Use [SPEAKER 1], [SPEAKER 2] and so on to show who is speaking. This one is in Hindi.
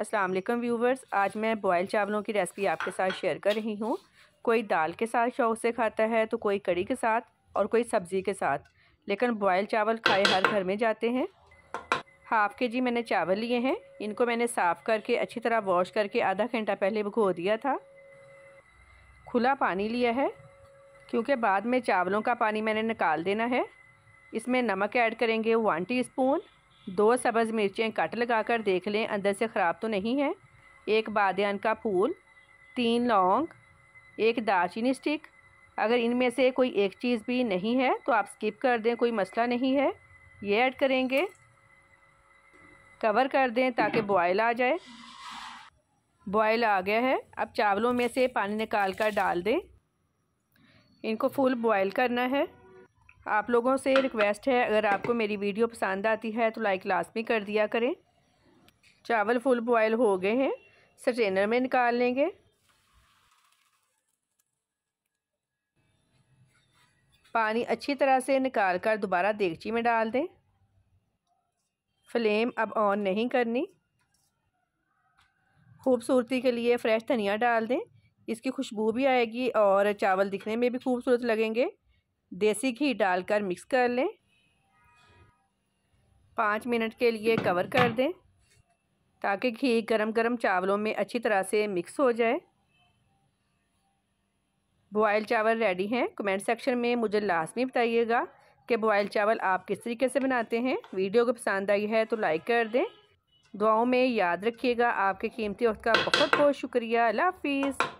[SPEAKER 1] अस्सलाम वालेकुम व्यूवर्स आज मैं बॉयल चावलों की रेसिपी आपके साथ शेयर कर रही हूँ कोई दाल के साथ शौक से खाता है तो कोई कड़ी के साथ और कोई सब्ज़ी के साथ लेकिन बॉयल चावल खाए हर घर में जाते हैं हाफ़ के जी मैंने चावल लिए हैं इनको मैंने साफ़ करके अच्छी तरह वॉश करके आधा घंटा पहले भिगो दिया था खुला पानी लिया है क्योंकि बाद में चावलों का पानी मैंने निकाल देना है इसमें नमक ऐड करेंगे वन स्पून दो सब्ज़ मिर्चें कट लगा कर देख लें अंदर से ख़राब तो नहीं है एक बादन का फूल तीन लौंग एक दालचीनी स्टिक अगर इनमें से कोई एक चीज़ भी नहीं है तो आप स्किप कर दें कोई मसला नहीं है ये ऐड करेंगे कवर कर दें ताकि बॉयल आ जाए बॉयल आ गया है अब चावलों में से पानी निकाल कर डाल दें इनको फुल बॉयल करना है आप लोगों से रिक्वेस्ट है अगर आपको मेरी वीडियो पसंद आती है तो लाइक लास्ट कर दिया करें चावल फुल बॉयल हो गए हैं सटेनर में निकाल लेंगे पानी अच्छी तरह से निकाल कर दोबारा देगची में डाल दें फ्लेम अब ऑन नहीं करनी खूबसूरती के लिए फ़्रेश धनिया डाल दें इसकी खुशबू भी आएगी और चावल दिखने में भी खूबसूरत लगेंगे देसी घी डालकर मिक्स कर लें पाँच मिनट के लिए कवर कर दें ताकि घी गरम गरम चावलों में अच्छी तरह से मिक्स हो जाए बॉयल चावल रेडी हैं कमेंट सेक्शन में मुझे लाजमी बताइएगा कि बॉयल चावल आप किस तरीके से बनाते हैं वीडियो को पसंद आई है तो लाइक कर दें दुआओं में याद रखिएगा आपके कीमती वक्त का बहुत बहुत शुक्रिया अल्लाह हाफिज़